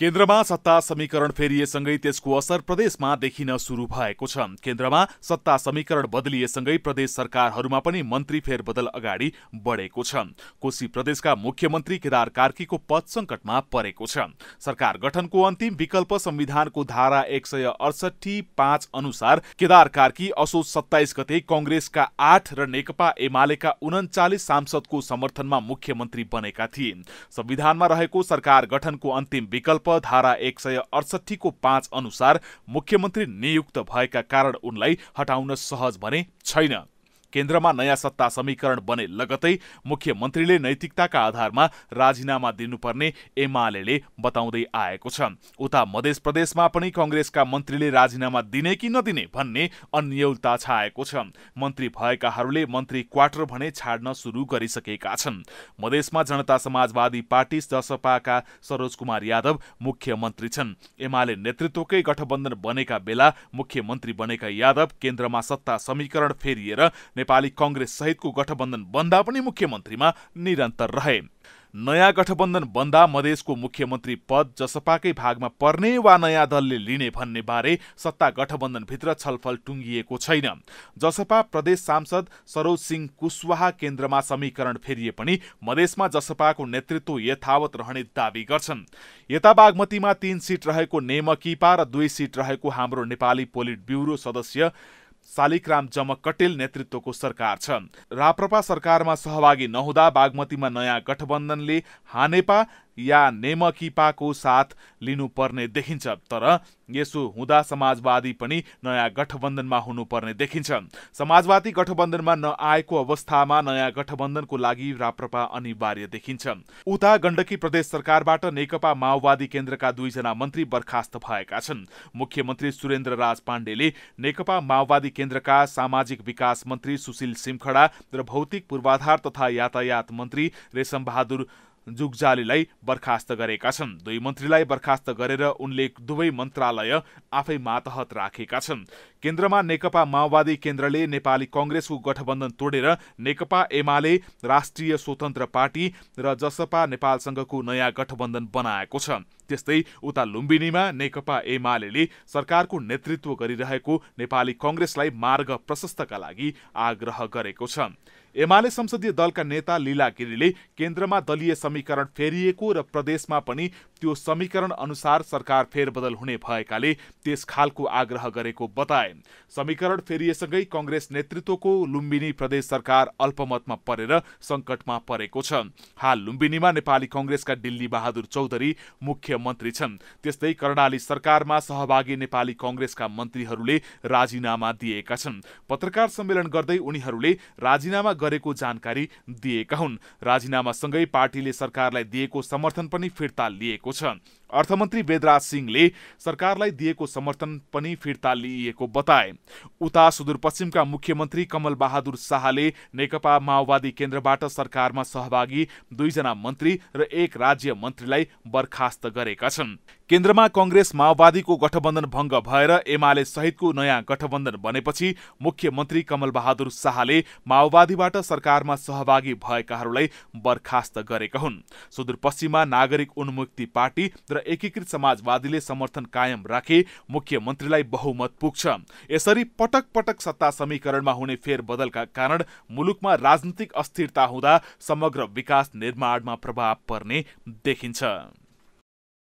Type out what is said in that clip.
केन्द्रमा सत्ता समीकरण फेरिएसँगै त्यसको असर प्रदेशमा देखिन सुरु भएको छ केन्द्रमा सत्ता समीकरण बदलिएसँगै प्रदेश सरकारहरूमा पनि मन्त्री फेरबदल अगाडि बढेको छ कोशी प्रदेशका मुख्यमन्त्री केदार कार्कीको पद संकटमा परेको छ सरकार गठनको अन्तिम विकल्प संविधानको धारा एक सय अडसठी पाँच अनुसार केदार कार्की असोज सत्ताइस गते कंग्रेसका आठ र नेकपा एमालेका उन्चालिस सांसदको समर्थनमा मुख्यमन्त्री बनेका थिए संविधानमा रहेको सरकार गठनको अन्तिम विकल्प धारा एक सय अडसठीको पाँच अनुसार मुख्यमन्त्री नियुक्त भएका कारण उनलाई हटाउन सहज भने छैन केन्द्रमा नयाँ सत्ता समीकरण बने लगतै मुख्यमन्त्रीले नैतिकताका आधारमा राजीनामा दिनुपर्ने एमाले बताउँदै आएको छ उता मधेस प्रदेशमा पनि कङ्ग्रेसका मन्त्रीले राजीनामा दिने कि नदिने भन्ने अन्यलता छाएको छ मन्त्री भएकाहरूले मन्त्री क्वार्टर भने छाड्न सुरु गरिसकेका छन् मधेसमा जनता समाजवादी पार्टी जसपाका सरोज कुमार यादव मुख्यमन्त्री छन् एमाले नेतृत्वकै गठबन्धन बनेका बेला मुख्यमन्त्री बनेका यादव केन्द्रमा सत्ता समीकरण फेरिएर नेपाली कंग्रेस सहितको गठबन्धन बन्दा पनि मुख्यमन्त्रीमा निरन्तर रहे नयाँ गठबन्धन बन्दा मधेसको मुख्यमन्त्री पद जसपाकै भागमा पर्ने वा नयाँ दलले लिने भन्ने बारे सत्ता गठबन्धनभित्र छलफल टुङ्गिएको छैन जसपा प्रदेश सांसद सरोज सिंह कुशवाहा केन्द्रमा समीकरण फेरिए पनि मधेसमा जसपाको नेतृत्व यथावत रहने दावी गर्छन् यता बागमतीमा तीन सिट रहेको नेमकिपा र दुई सिट रहेको हाम्रो नेपाली पोलिट ब्युरो सदस्य शालिकराम जमकटेल नेतृत्वको सरकार छ राप्रपा सरकारमा सहभागी नहुँदा बागमतीमा नयाँ गठबन्धनले हानेपा या नेमकिपाको साथ लिनुपर्ने देखिन्छ तर यसो हुँदा समाजवादी पनि नयाँ गठबन्धनमा हुनुपर्ने देखिन्छ समाजवादी गठबन्धनमा नआएको अवस्थामा नयाँ गठबन्धनको लागि राप्रपा अनिवार्य देखिन्छ उता गण्डकी प्रदेश सरकारबाट नेकपा माओवादी केन्द्रका दुईजना मन्त्री बर्खास्त भएका छन् मुख्यमन्त्री सुरेन्द्र राज पाण्डेले नेकपा माओवादी केन्द्रका सामाजिक विकास मन्त्री सुशील सिमखडा र भौतिक पूर्वाधार तथा यातायात मन्त्री रेशमबहादुर जुगजालीलाई बर्खास्त गरेका छन् दुई मन्त्रीलाई बर्खास्त गरेर उनले दुवै मन्त्रालय आफै मातहत राखेका छन् केन्द्रमा नेकपा माओवादी केन्द्रले नेपाली कङ्ग्रेसको गठबन्धन तोडेर नेकपा एमाले राष्ट्रिय स्वतन्त्र पार्टी र जसपा नेपालसँगको नयाँ गठबन्धन बनाएको छ त्यस्तै उता लुम्बिनीमा नेकपा एमाले सरकारको नेतृत्व गरिरहेको नेपाली कङ्ग्रेसलाई मार्ग प्रशस्तका लागि आग्रह गरेको छ एमाले संसदीय दलका नेता लीला गिरीले केन्द्रमा दलीय समीकरण फेरिएको र प्रदेशमा पनि त्यो समीकरण अनुसार सरकार फेरबदल हुने भएकाले त्यस खालको आग्रह गरेको बताए समीकरण फेरिएसँगै कङ्ग्रेस नेतृत्वको लुम्बिनी प्रदेश सरकार अल्पमतमा परेर सङ्कटमा परेको छ हाल लुम्बिनीमा नेपाली कङ्ग्रेसका दिल्ली बहादुर चौधरी मुख्य मन्त्री छन् त्यस्तै कर्णाली सरकारमा सहभागी नेपाली कङ्ग्रेसका मन्त्रीहरूले राजीनामा दिएका छन् पत्रकार सम्मेलन गर्दै उनीहरूले राजीनामा गरेको जानकारी दिएका हुन् राजीनामा सँगै पार्टीले सरकारलाई दिएको समर्थन पनि फिर्ता लिएको छ अर्थमन्त्री वेदराज सिंहले सरकारलाई दिएको समर्थन पनि फिर्ता लिइएको बताए उता सुदूरपश्चिमका मुख्यमन्त्री कमल बहादुर शाहले नेकपा माओवादी केन्द्रबाट सरकारमा सहभागी दुईजना मन्त्री र एक राज्य मन्त्रीलाई बर्खास्त गरेका छन् केन्द्रमा कंग्रेस माओवादीको गठबन्धन भङ्ग भएर एमाले सहितको नयाँ गठबन्धन बनेपछि मुख्यमन्त्री कमल बहादुर शाहले माओवादीबाट सरकारमा सहभागी भएकाहरूलाई बर्खास्त गरेका हुन् सुदूरपश्चिममा नागरिक उन्मुक्ति पार्टी र एकीकृत समाजवादीले समर्थन कायम राखे मुख्यमन्त्रीलाई बहुमत पुग्छ यसरी पटक पटक सत्ता समीकरणमा हुने फेरबदलका कारण मुलुकमा राजनीतिक अस्थिरता हुँदा समग्र विकास निर्माणमा प्रभाव पर्ने देखिन्छ